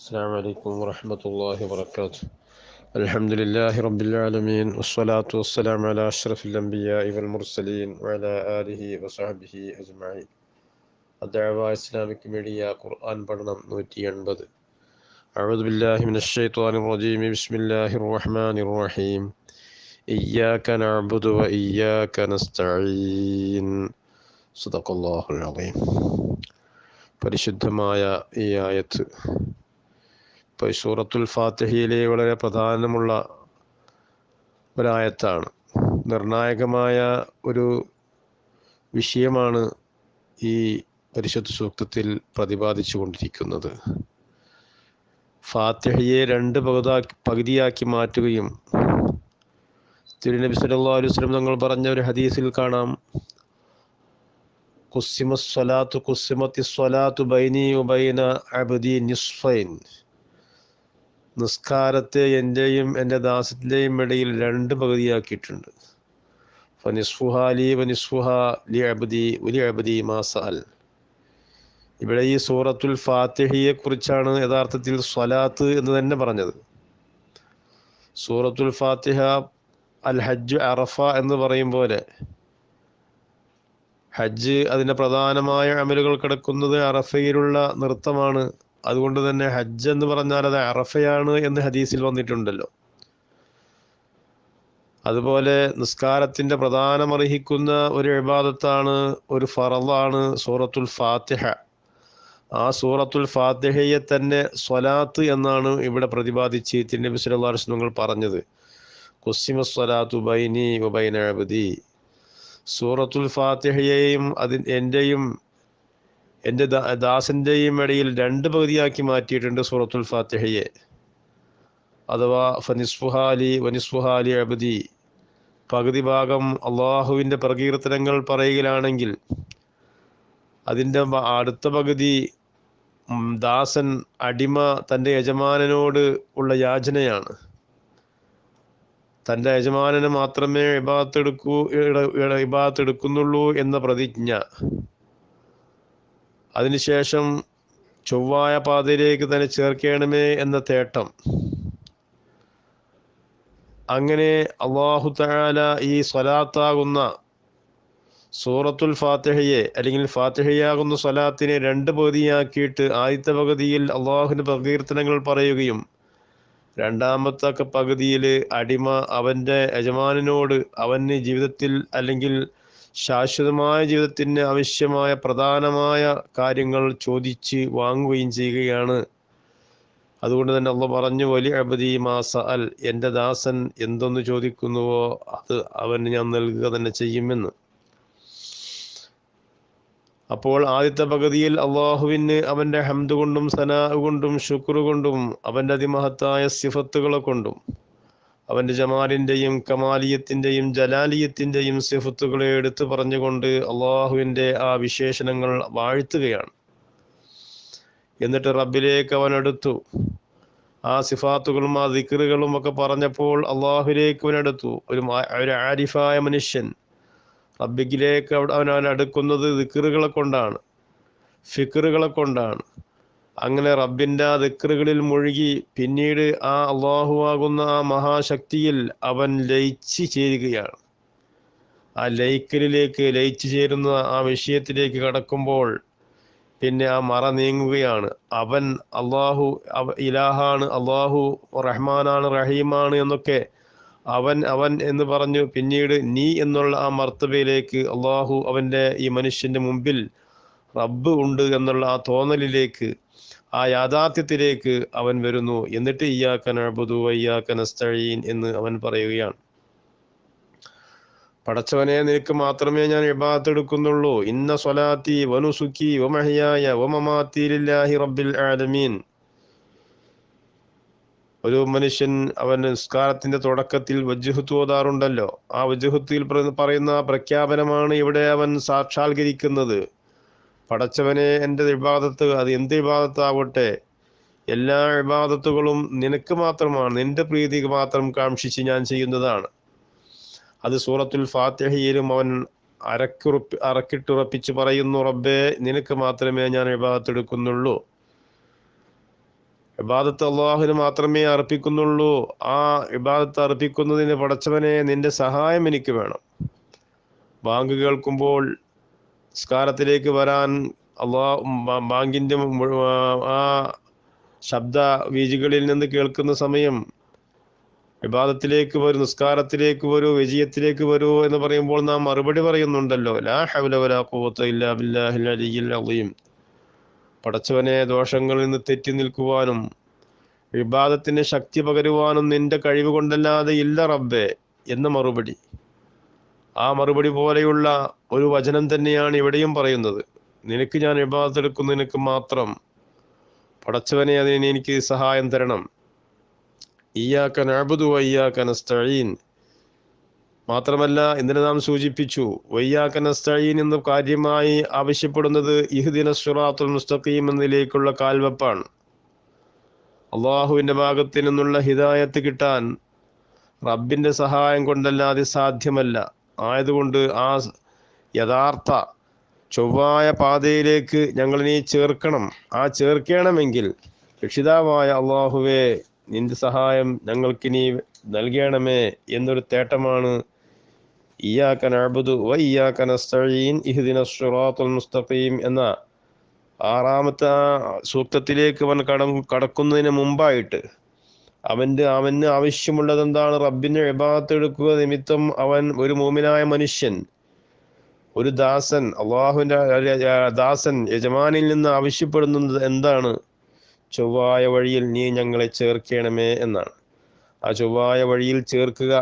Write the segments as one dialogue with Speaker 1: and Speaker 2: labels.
Speaker 1: السلام عليكم ورحمة الله وبركاته الحمد لله رب العالمين والصلاة والسلام على أشرف الأنبياء والمرسلين وعلى آله وصحبه أجمعين الدعوة إسلامك ميديا قرآن برنا نوتي أنبد أعوذ بالله من الشيطان الرجيم بسم الله الرحمن الرحيم إياك نعبد وإياك نستعين صدق الله العظيم പരിശുദ്ധമായ مايا ആയത്ത് ഇപ്പോൾ സൂറത്തുൽ ഫാത്തിഹയിലെ വളരെ പ്രധാനമുള്ള ഒരായത്താണ് നിർണായകമായ ഒരു വിഷയമാണ് ഈ പരിശുദ്ധ സൂക്തത്തിൽ പ്രതിപാദിച്ചു കൊണ്ടിരിക്കുന്നത് ഫാത്തിഹയെ രണ്ട് പകുതാക്കി പകുതിയാക്കി മാറ്റുകയും തിരുനബി സല്ലാ അലുസ്ലം തങ്ങൾ പറഞ്ഞ ഒരു ഹദീസിൽ കാണാം കുസിമസ്വലാത്തു കുസ്സിമത്തി സ്വലാത്തു ബൈനി ഉബൈന അബദി നിസ്ഫൈൻ നിസ്കാരത്തെ എൻ്റെയും എൻ്റെ ദാസത്തിൻ്റെയും ഇടയിൽ രണ്ട് പകുതിയാക്കിയിട്ടുണ്ട് ഇവിടെ ഈ സൂറത്തുൽ ഫാത്തിഹയെക്കുറിച്ചാണ് യഥാർത്ഥത്തിൽ സ്വലാത്ത് എന്ന് തന്നെ പറഞ്ഞത് സൂറത്തുൽ ഫാത്തിഹ അൽ ഹജ്ജ് അറഫ എന്ന് പറയും പോലെ ഹജ്ജ് അതിൻ്റെ പ്രധാനമായ അമലുകൾ കിടക്കുന്നത് അറഫയിലുള്ള നൃത്തമാണ് അതുകൊണ്ട് തന്നെ ഹജ്ജ് എന്ന് പറഞ്ഞാൽ അത് അറഫയാണ് എന്ന് ഹദീസിൽ വന്നിട്ടുണ്ടല്ലോ അതുപോലെ നിസ്കാരത്തിൻ്റെ പ്രധാനമർഹിക്കുന്ന ഒരു ഇബാദത്താണ് ഒരു ഫറവാണ് സൂറത്തുൽ ഫാത്തിഹ ആ സൂറത്തുൽ ഫാത്തിഹയെ തന്നെ സ്വലാത്ത് എന്നാണ് ഇവിടെ പ്രതിപാദിച്ച് തിരുനബി സുലഭാർസ് പറഞ്ഞത് കുസിമ സ്വലാത്തു ബൈനി ബൈനബദി സൂറത്തുൽ ഫാത്തിഹയെയും അതിൻ എൻ്റെയും എൻ്റെ ദാസിൻ്റെയും ഇടയിൽ രണ്ട് പകുതിയാക്കി മാറ്റിയിട്ടുണ്ട് സൂറത്തുൽ ഫാത്തിഹയെ അഥവാ ഫനിസ്ഫുഹാലി വനിസ്ഫുഹാലി അബദി പകുതി ഭാഗം അള്ളാഹുവിൻ്റെ പ്രകീർത്തനങ്ങൾ പറയുകയാണെങ്കിൽ അതിൻ്റെ അടുത്ത പകുതി ദാസൻ അടിമ തൻ്റെ യജമാനനോട് ഉള്ള യാചനയാണ് തൻ്റെ യജമാനന് മാത്രമേ ഇബാത്തെടുക്കൂ ഇബാത്തെടുക്കുന്നുള്ളൂ എന്ന പ്രതിജ്ഞ അതിനുശേഷം ചൊവ്വായ പാതയിലേക്ക് തന്നെ ചേർക്കണമേ എന്ന തേട്ടം അങ്ങനെ അള്ളാഹു താല ഈ സ്വലാത്താകുന്ന സൂറത്തുൽ ഫാത്തിഹയെ അല്ലെങ്കിൽ ഫാത്തിഹയാകുന്ന സ്വലാത്തിനെ രണ്ട് പകുതിയാക്കിയിട്ട് ആദ്യത്തെ പകുതിയിൽ അള്ളാഹുവിൻ്റെ പ്രകീർത്തനങ്ങൾ പറയുകയും രണ്ടാമത്തെ പകുതിയിൽ അടിമ അവൻ്റെ യജമാനനോട് അവന് ജീവിതത്തിൽ അല്ലെങ്കിൽ ശാശ്വതമായ ജീവിതത്തിന് ആവശ്യമായ പ്രധാനമായ കാര്യങ്ങൾ ചോദിച്ച് വാങ്ങുകയും ചെയ്യുകയാണ് അതുകൊണ്ട് തന്നെ അള്ള പറഞ്ഞു വലി അബദി മാസ അൽ എൻ്റെ ദാസൻ എന്തൊന്ന് ചോദിക്കുന്നുവോ അത് അവന് ഞാൻ നൽകുക തന്നെ ചെയ്യുമെന്ന് അപ്പോൾ ആദ്യത്തെ പകുതിയിൽ അള്ളാഹുവിന് അവൻ്റെ ഹംദ് കൊണ്ടും സനാ കൊണ്ടും ശുക്ർ കൊണ്ടും അവൻ്റെ അതിമഹത്തായ സിഫത്തുകളെ കൊണ്ടും അവന്റെ ജമാലിന്റെയും കമാലിയത്തിന്റെയും ജലാലിയത്തിന്റെയും സിഫത്തുകളെ എടുത്തു പറഞ്ഞുകൊണ്ട് അള്ളാഹുവിന്റെ ആ വിശേഷണങ്ങൾ വാഴ്ത്തുകയാണ് എന്നിട്ട് റബ്ബിലേക്ക് അവൻ എടുത്തു ആ സിഫാത്തുകളും ആ ദിക്കറുകളും ഒക്കെ പറഞ്ഞപ്പോൾ അള്ളാഹുലേക്ക് അവൻ എടുത്തു ഒരു ഒരു ആരിഫായ മനുഷ്യൻ റബ്ബിക്കിലേക്ക് അവൻ അവൻ അടുക്കുന്നത് ദിക്കറുകളെ കൊണ്ടാണ് ഫിക്കറുകളെ കൊണ്ടാണ് അങ്ങനെ റബ്ബിൻ്റെ ആ ദിക്റുകളിൽ മുഴുകി പിന്നീട് ആ അള്ളാഹുവാകുന്ന ആ മഹാശക്തിയിൽ അവൻ ലയിച്ച് ചേരുകയാണ് ആ ലയിക്കലിലേക്ക് ലയിച്ചു ചേരുന്ന ആ വിഷയത്തിലേക്ക് കടക്കുമ്പോൾ പിന്നെ ആ മറ നീങ്ങുകയാണ് അവൻ അള്ളാഹു ഇലാഹാണ് അള്ളാഹു റഹ്മാനാണ് റഹീമാണ് എന്നൊക്കെ അവൻ അവൻ എന്ന് പറഞ്ഞു പിന്നീട് നീ എന്നുള്ള ആ മർത്തബയിലേക്ക് അള്ളാഹു അവൻ്റെ ഈ മനുഷ്യൻ്റെ മുമ്പിൽ റബ്ബ് ഉണ്ട് എന്നുള്ള ആ തോന്നലിലേക്ക് ആ യാഥാർത്ഥ്യത്തിലേക്ക് അവൻ വരുന്നു എന്നിട്ട് ഇയ്യാക്കനബുദു എന്ന് അവൻ പറയുകയാണ് പടച്ചവനെ നിനക്ക് മാത്രമേ ഞാൻ എടുക്കുന്നുള്ളൂ ഇന്ന സ്വലാത്തി വനുസുക്കി വമഹിയായ വമമാത്തിലില്ലാഹി റബ്ബിൽ ആലമീൻ ഒരു മനുഷ്യൻ അവൻ നിസ്കാരത്തിന്റെ തുടക്കത്തിൽ വജ്ജുഹത്ത് ഓതാറുണ്ടല്ലോ ആ വജ്ജുഹത്തിൽ പറയുന്ന പ്രഖ്യാപനമാണ് ഇവിടെ അവൻ സാക്ഷാത്കരിക്കുന്നത് പടച്ചവനെ എൻ്റെ വിവാദത്ത് അത് എന്ത് വിവാദത്താവട്ടെ എല്ലാ വിവാദത്തുകളും നിനക്ക് മാത്രമാണ് നിന്റെ പ്രീതിക്ക് മാത്രം കാക്ഷിച്ച് ഞാൻ ചെയ്യുന്നതാണ് അത് സൂറത്തുൽ ഫാത്തിഹയിലും അവൻ അരക്കുറപ്പി അറക്കിട്ടുറപ്പിച്ച് പറയുന്നു റബ്ബേ നിനക്ക് മാത്രമേ ഞാൻ വിവാദത്തെടുക്കുന്നുള്ളൂ ഇബാദത്ത് അള്ളാഹുവിന് മാത്രമേ അർപ്പിക്കുന്നുള്ളൂ ആ ഇബാദത്ത് അർപ്പിക്കുന്നതിന് പടച്ചവനെ നിന്റെ സഹായം എനിക്ക് വേണം ബാങ്ക് കേൾക്കുമ്പോൾ സംസ്കാരത്തിലേക്ക് വരാൻ അള്ളാ ബാങ്കിൻ്റെ ആ ശബ്ദ വീജികളിൽ നിന്ന് കേൾക്കുന്ന സമയം വിവാദത്തിലേക്ക് വരൂ നിസ്കാരത്തിലേക്ക് വരൂ വിജയത്തിലേക്ക് വരൂ എന്ന് പറയുമ്പോൾ നാം മറുപടി പറയുന്നുണ്ടല്ലോ ലാ ഇല്ലാ പടച്ചവനെ ദോഷങ്ങളിൽ നിന്ന് തെറ്റി നിൽക്കുവാനും വിവാദത്തിന് ശക്തി പകരുവാനും നിന്റെ കഴിവ് കൊണ്ടല്ലാതെ ഇല്ല റബ്ബെ എന്ന മറുപടി ആ മറുപടി പോലെയുള്ള ഒരു വചനം തന്നെയാണ് ഇവിടെയും പറയുന്നത് നിനക്ക് ഞാൻ വിഭാഗത്തെടുക്കും നിനക്ക് മാത്രം പടച്ചവനെ അതിന് എനിക്ക് സഹായം തരണം ഇയാക്കൻ നബുദു വയ്യാക്ക നസ്തഴീൻ മാത്രമല്ല ഇന്നലെ നാം സൂചിപ്പിച്ചു വയ്യാക്ക നസ്തഴീൻ എന്ന് കാര്യമായി ആവശ്യപ്പെടുന്നത് ഇഹുദിന സുറാത്തുൽ മുസ്തഖീം എന്നതിലേക്കുള്ള കാൽവെപ്പാണ് അള്ളാഹുവിൻ്റെ ഭാഗത്തു നിന്നുള്ള ഹിദായത്ത് കിട്ടാൻ റബ്ബിൻ്റെ സഹായം കൊണ്ടല്ലാതെ സാധ്യമല്ല ആയതുകൊണ്ട് ആ യഥാർത്ഥ ചൊവ്വായ പാതയിലേക്ക് ഞങ്ങളിനി ചേർക്കണം ആ ചേർക്കണമെങ്കിൽ രക്ഷിതാവായ അള്ളാഹുവേ നിന്റെ സഹായം ഞങ്ങൾക്കിനി നൽകണമേ എന്നൊരു തേട്ടമാണ് ഇയാക്കൻ മുസ്തഖീം എന്ന ആറാമത്തെ സൂക്തത്തിലേക്ക് അവൻ കട കടക്കുന്നതിന് മുമ്പായിട്ട് അവൻ്റെ അവന് ആവശ്യമുള്ളത് എന്താണ് റബ്ബിൻ്റെ വിഭാഗത്തെടുക്കുക നിമിത്തം അവൻ ഒരു മൂമിനായ മനുഷ്യൻ ഒരു ദാസൻ അള്ളാഹുവിൻ്റെ ദാസൻ യജമാനിൽ നിന്ന് ആവശ്യപ്പെടുന്നത് എന്താണ് ചൊവ്വായ വഴിയിൽ നീ ഞങ്ങളെ ചേർക്കണമേ എന്നാണ് ആ ചൊവ്വായ വഴിയിൽ ചേർക്കുക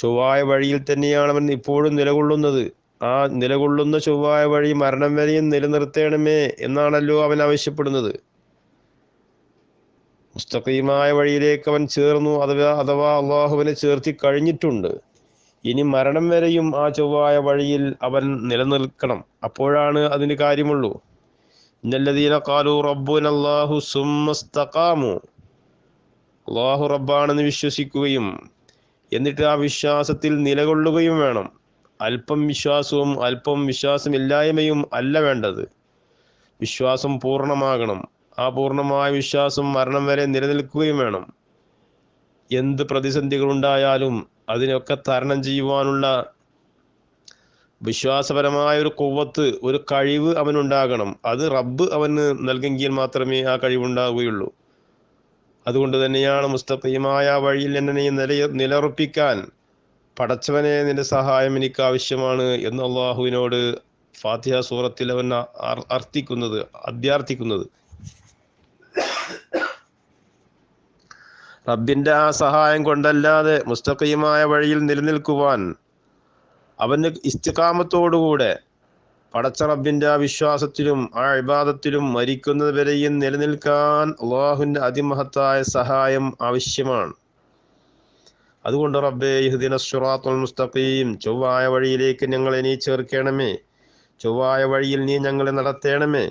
Speaker 1: ചൊവ്വായ വഴിയിൽ തന്നെയാണ് അവൻ ഇപ്പോഴും നിലകൊള്ളുന്നത് ആ നിലകൊള്ളുന്ന ചൊവ്വായ വഴി മരണം വരെയും നിലനിർത്തേണമേ എന്നാണല്ലോ അവൻ ആവശ്യപ്പെടുന്നത് മുസ്തഖീമായ വഴിയിലേക്ക് അവൻ ചേർന്നു അഥവാ അഥവാ അള്ളാഹുവിനെ ചേർത്തി കഴിഞ്ഞിട്ടുണ്ട് ഇനി മരണം വരെയും ആ ചൊവ്വായ വഴിയിൽ അവൻ നിലനിൽക്കണം അപ്പോഴാണ് അതിന് കാര്യമുള്ളൂ ഇന്നല്ലതീന കാലു റബ്ബുനല്ലാഹു സുമ്മസ്തകാമു അള്ളാഹു റബ്ബാണെന്ന് വിശ്വസിക്കുകയും എന്നിട്ട് ആ വിശ്വാസത്തിൽ നിലകൊള്ളുകയും വേണം അല്പം വിശ്വാസവും അല്പം വിശ്വാസമില്ലായ്മയും അല്ല വേണ്ടത് വിശ്വാസം പൂർണ്ണമാകണം ആ പൂർണ്ണമായ വിശ്വാസം മരണം വരെ നിലനിൽക്കുകയും വേണം എന്ത് പ്രതിസന്ധികളുണ്ടായാലും അതിനൊക്കെ തരണം ചെയ്യുവാനുള്ള വിശ്വാസപരമായ ഒരു കൊവ്വത്ത് ഒരു കഴിവ് അവനുണ്ടാകണം അത് റബ്ബ് അവന് നൽകെങ്കിൽ മാത്രമേ ആ കഴിവുണ്ടാവുകയുള്ളൂ അതുകൊണ്ട് തന്നെയാണ് മുസ്തഫയുമായ വഴിയിൽ എന്നെ നില നിലറുപ്പിക്കാൻ പടച്ചവനെ നിന്റെ സഹായം എനിക്ക് ആവശ്യമാണ് എന്ന് അള്ളാഹുവിനോട് ഫാത്തിഹ സൂറത്തിൽ അവൻ അർത്ഥിക്കുന്നത് അഭ്യർത്ഥിക്കുന്നത് റബ്ബിൻ്റെ ആ സഹായം കൊണ്ടല്ലാതെ മുസ്തഖീമായ വഴിയിൽ നിലനിൽക്കുവാൻ അവന് ഇസ്തികാമത്തോടുകൂടെ പടച്ച റബ്ബിൻ്റെ ആ വിശ്വാസത്തിലും ആ ഇബാദത്തിലും മരിക്കുന്നത് വരെയും നിലനിൽക്കാൻ അള്ളാഹുവിൻ്റെ അതിമഹത്തായ സഹായം ആവശ്യമാണ് അതുകൊണ്ട് റബ്ബേ ഇഹുദിന സുറാത്തുൽ മുസ്തഖീം ചൊവ്വായ വഴിയിലേക്ക് ഞങ്ങളെ നീ ചേർക്കണമേ ചൊവ്വായ വഴിയിൽ നീ ഞങ്ങളെ നടത്തേണമേ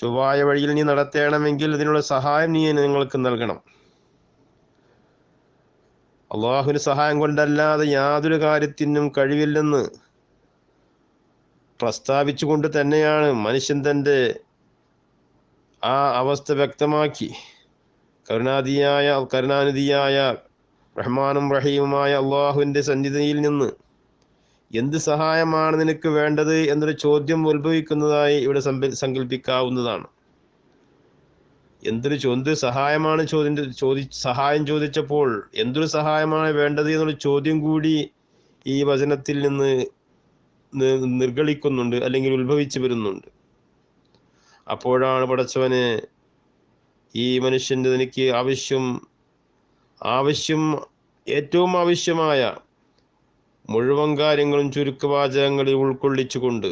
Speaker 1: ചൊവ്വായ വഴിയിൽ നീ നടത്തേണമെങ്കിൽ ഇതിനുള്ള സഹായം നീ ഞങ്ങൾക്ക് നൽകണം അള്ളാഹുവിന് സഹായം കൊണ്ടല്ലാതെ യാതൊരു കാര്യത്തിനും കഴിവില്ലെന്ന് പ്രസ്താവിച്ചുകൊണ്ട് തന്നെയാണ് മനുഷ്യൻ തൻ്റെ ആ അവസ്ഥ വ്യക്തമാക്കി കരുണാധിയായ കരുണാനിധിയായ റഹ്മാനും റഹീമുമായ അള്ളാഹുവിൻ്റെ സന്നിധിയിൽ നിന്ന് എന്ത് സഹായമാണ് നിനക്ക് വേണ്ടത് എന്നൊരു ചോദ്യം ഉത്ഭവിക്കുന്നതായി ഇവിടെ സങ്കല്പിക്കാവുന്നതാണ് എന്തൊരു എന്ത് സഹായമാണ് ചോദ്യം ചോദി സഹായം ചോദിച്ചപ്പോൾ എന്തൊരു സഹായമാണ് വേണ്ടത് എന്നുള്ള ചോദ്യം കൂടി ഈ വചനത്തിൽ നിന്ന് നിർഗളിക്കുന്നുണ്ട് അല്ലെങ്കിൽ ഉത്ഭവിച്ചു വരുന്നുണ്ട് അപ്പോഴാണ് പടച്ചവന് ഈ മനുഷ്യൻ്റെ എനിക്ക് ആവശ്യം ആവശ്യം ഏറ്റവും ആവശ്യമായ മുഴുവൻ കാര്യങ്ങളും ചുരുക്കവാചകങ്ങളിൽ ഉൾക്കൊള്ളിച്ചുകൊണ്ട്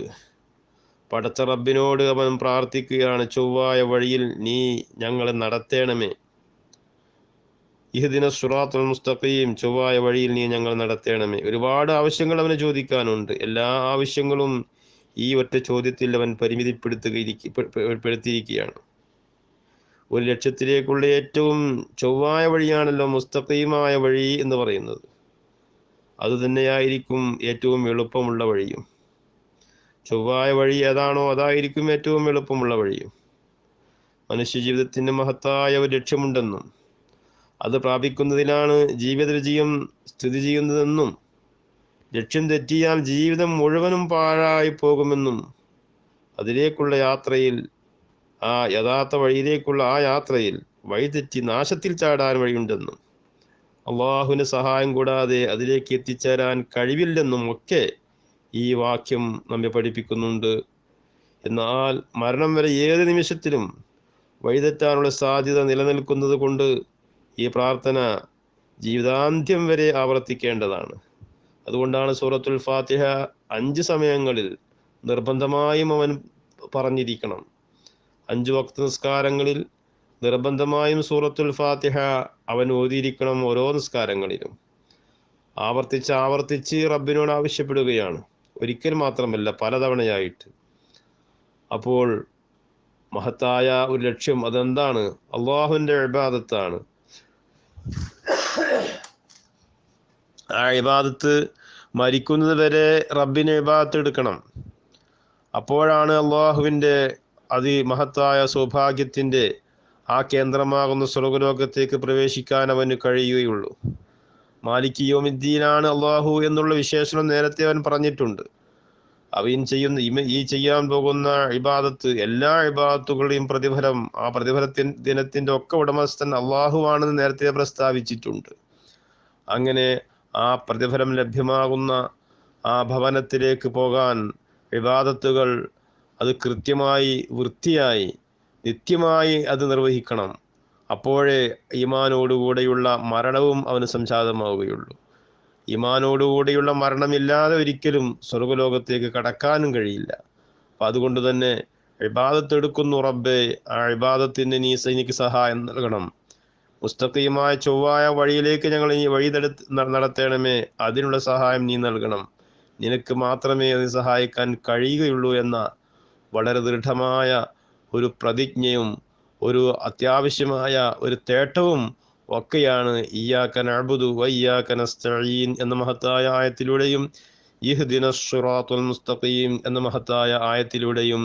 Speaker 1: പടച്ച റബ്ബിനോട് അവൻ പ്രാർത്ഥിക്കുകയാണ് ചൊവ്വായ വഴിയിൽ നീ ഞങ്ങളെ നടത്തേണമേ ഇഹദിന സുറാത്തുൽ മുസ്തഖീം ചൊവ്വായ വഴിയിൽ നീ ഞങ്ങൾ നടത്തേണമേ ഒരുപാട് ആവശ്യങ്ങൾ അവന് ചോദിക്കാനുണ്ട് എല്ലാ ആവശ്യങ്ങളും ഈ ഒറ്റ ചോദ്യത്തിൽ അവൻ പരിമിതിപ്പെടുത്തുകയിരിക്കുകയാണ് ഒരു ലക്ഷ്യത്തിലേക്കുള്ള ഏറ്റവും ചൊവ്വായ വഴിയാണല്ലോ മുസ്തഖീമായ വഴി എന്ന് പറയുന്നത് അതുതന്നെയായിരിക്കും ഏറ്റവും എളുപ്പമുള്ള വഴിയും ചൊവ്വായ വഴി ഏതാണോ അതായിരിക്കും ഏറ്റവും എളുപ്പമുള്ള വഴി മനുഷ്യജീവിതത്തിന് മഹത്തായ ഒരു ലക്ഷ്യമുണ്ടെന്നും അത് പ്രാപിക്കുന്നതിലാണ് ജീവിതവിജയം സ്ഥിതി ചെയ്യുന്നതെന്നും ലക്ഷ്യം തെറ്റിയാൽ ജീവിതം മുഴുവനും പാഴായി പോകുമെന്നും അതിലേക്കുള്ള യാത്രയിൽ ആ യഥാർത്ഥ വഴിയിലേക്കുള്ള ആ യാത്രയിൽ വഴിതെറ്റി നാശത്തിൽ ചാടാൻ വഴിയുണ്ടെന്നും അള്ളാഹുവിന് സഹായം കൂടാതെ അതിലേക്ക് എത്തിച്ചേരാൻ കഴിവില്ലെന്നും ഒക്കെ ഈ വാക്യം നമ്മെ പഠിപ്പിക്കുന്നുണ്ട് എന്നാൽ മരണം വരെ ഏത് നിമിഷത്തിലും വഴിതെറ്റാനുള്ള സാധ്യത നിലനിൽക്കുന്നത് കൊണ്ട് ഈ പ്രാർത്ഥന ജീവിതാന്ത്യം വരെ ആവർത്തിക്കേണ്ടതാണ് അതുകൊണ്ടാണ് സൂറത്തുൽ ഫാത്തിഹ അഞ്ച് സമയങ്ങളിൽ നിർബന്ധമായും അവൻ പറഞ്ഞിരിക്കണം അഞ്ച് വക്ത നിസ്കാരങ്ങളിൽ നിർബന്ധമായും സൂറത്തുൽ ഫാത്തിഹ അവൻ ഓതിയിരിക്കണം ഓരോ നിസ്കാരങ്ങളിലും ആവർത്തിച്ച് ആവർത്തിച്ച് റബ്ബിനോട് ആവശ്യപ്പെടുകയാണ് ഒരിക്കൽ മാത്രമല്ല പലതവണയായിട്ട് അപ്പോൾ മഹത്തായ ഒരു ലക്ഷ്യം അതെന്താണ് അള്ളാഹുവിൻ്റെ ഇബാദത്താണ് ആ ഇബാദത്ത് മരിക്കുന്നത് വരെ റബ്ബിനെ ഇബാദത്ത് എടുക്കണം അപ്പോഴാണ് അള്ളാഹുവിൻ്റെ അതിമഹത്തായ സൗഭാഗ്യത്തിൻ്റെ ആ കേന്ദ്രമാകുന്ന സ്വർഗലോകത്തേക്ക് പ്രവേശിക്കാൻ അവന് കഴിയുകയുള്ളൂ മാലിക് യോമിദ്ദീനാണ് അള്ളാഹു എന്നുള്ള വിശേഷണം നേരത്തെ അവൻ പറഞ്ഞിട്ടുണ്ട് അവൻ ചെയ്യുന്ന ഈ ചെയ്യാൻ പോകുന്ന ഇബാദത്ത് എല്ലാ ഇബാദത്തുകളുടെയും പ്രതിഫലം ആ പ്രതിഫലത്തിൻ ദിനത്തിൻ്റെ ഒക്കെ ഉടമസ്ഥൻ അള്ളാഹുവാണെന്ന് നേരത്തെ പ്രസ്താവിച്ചിട്ടുണ്ട് അങ്ങനെ ആ പ്രതിഫലം ലഭ്യമാകുന്ന ആ ഭവനത്തിലേക്ക് പോകാൻ വിവാദത്തുകൾ അത് കൃത്യമായി വൃത്തിയായി നിത്യമായി അത് നിർവഹിക്കണം അപ്പോഴേ ഇമാനോടുകൂടെയുള്ള മരണവും അവന് സംജാതമാവുകയുള്ളൂ ഇമാനോടുകൂടെയുള്ള മരണമില്ലാതെ ഒരിക്കലും സ്വർഗലോകത്തേക്ക് കടക്കാനും കഴിയില്ല അപ്പം അതുകൊണ്ട് തന്നെ ഇബാദത്ത് എടുക്കുന്നു റബ്ബേ ആ ഇബാദത്തിന് നീ സൈനിക്ക് സഹായം നൽകണം മുസ്തഖീമായ ചൊവ്വായ വഴിയിലേക്ക് ഞങ്ങൾ ഈ വഴി നടത്തേണമേ അതിനുള്ള സഹായം നീ നൽകണം നിനക്ക് മാത്രമേ അത് സഹായിക്കാൻ കഴിയുകയുള്ളൂ എന്ന വളരെ ദൃഢമായ ഒരു പ്രതിജ്ഞയും ഒരു അത്യാവശ്യമായ ഒരു തേട്ടവും ഒക്കെയാണ് ഇയാക്കൻ അബുദു വയ്യാക്കൻ എന്ന മഹത്തായ ആയത്തിലൂടെയും ഇഹ്ദിന ഷുറാത്തുൽ മുസ്തഖീം എന്ന മഹത്തായ ആയത്തിലൂടെയും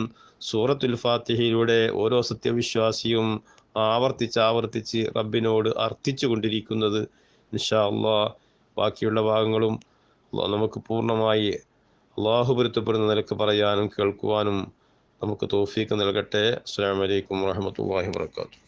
Speaker 1: സൂറത്തുൽ ഫാത്തിഹയിലൂടെ ഓരോ സത്യവിശ്വാസിയും ആവർത്തിച്ച് ആവർത്തിച്ച് റബ്ബിനോട് അർത്ഥിച്ചു കൊണ്ടിരിക്കുന്നത് ഇൻഷാ അള്ളാഹ് ബാക്കിയുള്ള ഭാഗങ്ങളും നമുക്ക് പൂർണ്ണമായി അള്ളാഹു നിലക്ക് പറയാനും കേൾക്കുവാനും നമുക്ക് തോഫീക്ക് നൽകട്ടെ അസ്സാം വലൈക്കും വാഹമത്തല്ലാഹി വാത്തു